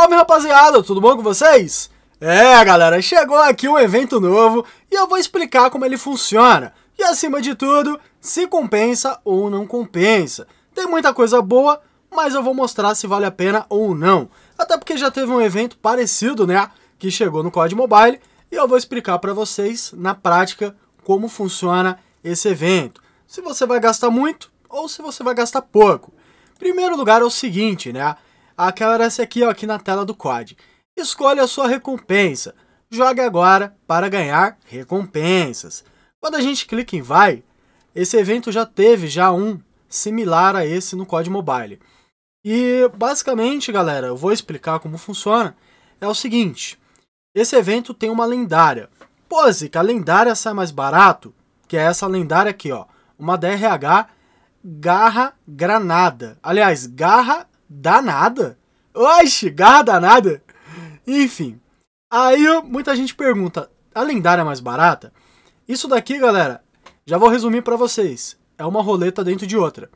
Salve rapaziada, tudo bom com vocês? É galera, chegou aqui um evento novo e eu vou explicar como ele funciona. E acima de tudo, se compensa ou não compensa. Tem muita coisa boa, mas eu vou mostrar se vale a pena ou não. Até porque já teve um evento parecido, né? Que chegou no COD Mobile e eu vou explicar para vocês na prática como funciona esse evento. Se você vai gastar muito ou se você vai gastar pouco. Primeiro lugar é o seguinte, né? aquela era essa aqui, ó, aqui na tela do Quad. Escolhe a sua recompensa. Jogue agora para ganhar recompensas. Quando a gente clica em vai, esse evento já teve já um similar a esse no COD Mobile. E basicamente, galera, eu vou explicar como funciona. É o seguinte, esse evento tem uma lendária. Pose que a lendária sai mais barato, que é essa lendária aqui, ó, uma DRH garra granada. Aliás, garra danada. Oxe, garra danada. Enfim. Aí muita gente pergunta, a lendária é mais barata? Isso daqui, galera, já vou resumir para vocês. É uma roleta dentro de outra.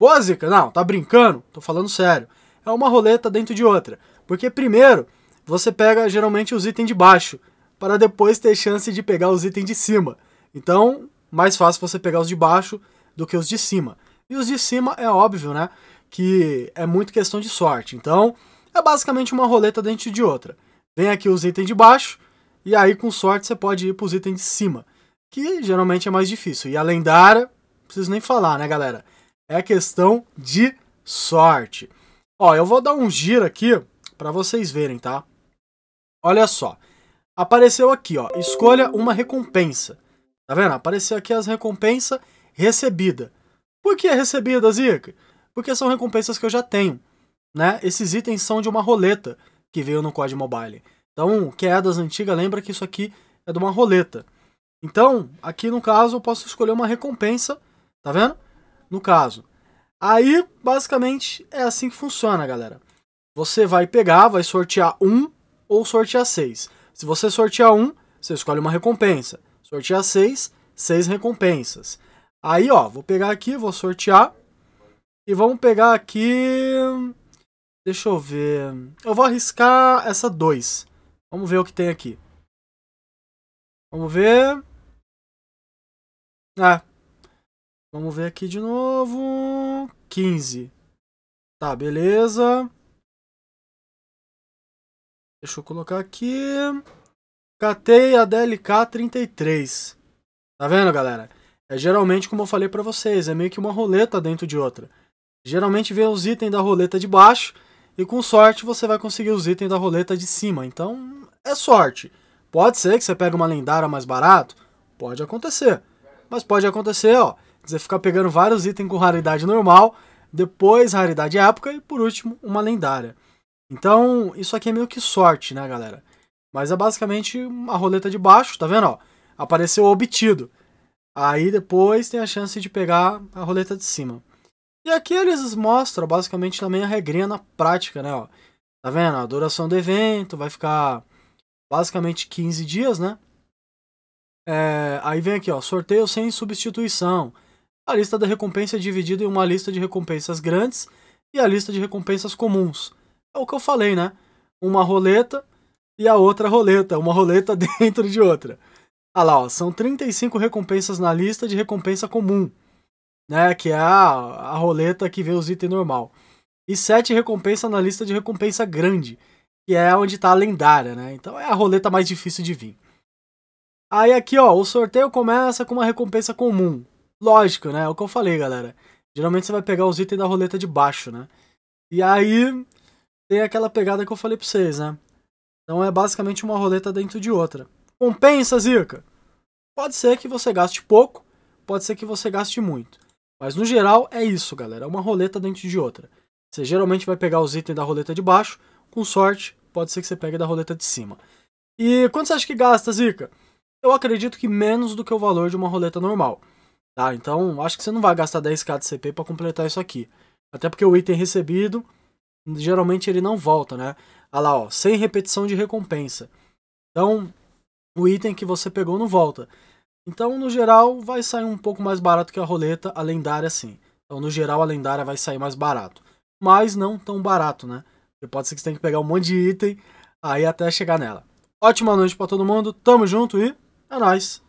Pô, Zica, não, tá brincando? Tô falando sério. É uma roleta dentro de outra. Porque primeiro, você pega geralmente os itens de baixo, para depois ter chance de pegar os itens de cima. Então, mais fácil você pegar os de baixo do que os de cima. E os de cima é óbvio, né? que é muito questão de sorte. Então, é basicamente uma roleta dentro de outra. Vem aqui os itens de baixo, e aí com sorte você pode ir para os itens de cima, que geralmente é mais difícil. E a lendária, não preciso nem falar, né, galera? É questão de sorte. Ó, eu vou dar um giro aqui para vocês verem, tá? Olha só. Apareceu aqui, ó, escolha uma recompensa. Tá vendo? Apareceu aqui as recompensas recebida. Por que recebida, Zica? porque são recompensas que eu já tenho. Né? Esses itens são de uma roleta que veio no COD Mobile. Então, quedas antigas, lembra que isso aqui é de uma roleta. Então, aqui no caso, eu posso escolher uma recompensa, tá vendo? No caso. Aí, basicamente, é assim que funciona, galera. Você vai pegar, vai sortear um ou sortear seis. Se você sortear um, você escolhe uma recompensa. Sortear seis, seis recompensas. Aí, ó, vou pegar aqui, vou sortear. E vamos pegar aqui... Deixa eu ver... Eu vou arriscar essa 2. Vamos ver o que tem aqui. Vamos ver... Ah. Vamos ver aqui de novo... 15. Tá, beleza. Deixa eu colocar aqui... Catei a DLK 33. Tá vendo, galera? É geralmente como eu falei para vocês, é meio que uma roleta dentro de outra. Geralmente vê os itens da roleta de baixo e com sorte você vai conseguir os itens da roleta de cima. Então é sorte. Pode ser que você pegue uma lendária mais barato, pode acontecer. Mas pode acontecer, ó, você ficar pegando vários itens com raridade normal, depois raridade época e por último uma lendária. Então isso aqui é meio que sorte, né, galera? Mas é basicamente uma roleta de baixo, tá vendo? Ó, apareceu obtido. Aí depois tem a chance de pegar a roleta de cima. E aqui eles mostram basicamente também a regrinha na prática, né? Ó. Tá vendo? A duração do evento vai ficar basicamente 15 dias, né? É, aí vem aqui, ó, sorteio sem substituição. A lista da recompensa é dividida em uma lista de recompensas grandes e a lista de recompensas comuns. É o que eu falei, né? Uma roleta e a outra roleta, uma roleta dentro de outra. Olha lá, ó, são 35 recompensas na lista de recompensa comum né? Que é a, a roleta que vê os itens normal. E 7 recompensa na lista de recompensa grande, que é onde está a lendária, né? Então é a roleta mais difícil de vir. Aí aqui, ó, o sorteio começa com uma recompensa comum. Lógico, né? É o que eu falei, galera. Geralmente você vai pegar os itens da roleta de baixo, né? E aí tem aquela pegada que eu falei pra vocês, né? Então é basicamente uma roleta dentro de outra. Compensa, Zica? Pode ser que você gaste pouco, pode ser que você gaste muito. Mas no geral é isso, galera. É uma roleta dentro de outra. Você geralmente vai pegar os itens da roleta de baixo, com sorte, pode ser que você pegue da roleta de cima. E quanto você acha que gasta, Zica? Eu acredito que menos do que o valor de uma roleta normal. Tá, então acho que você não vai gastar 10k de CP para completar isso aqui. Até porque o item recebido, geralmente ele não volta, né? Olha lá, ó, sem repetição de recompensa. Então, o item que você pegou não volta. Então, no geral, vai sair um pouco mais barato que a roleta, a lendária sim. Então, no geral, a lendária vai sair mais barato. Mas não tão barato, né? Porque pode ser que você tenha que pegar um monte de item aí até chegar nela. Ótima noite para todo mundo, tamo junto e é nóis!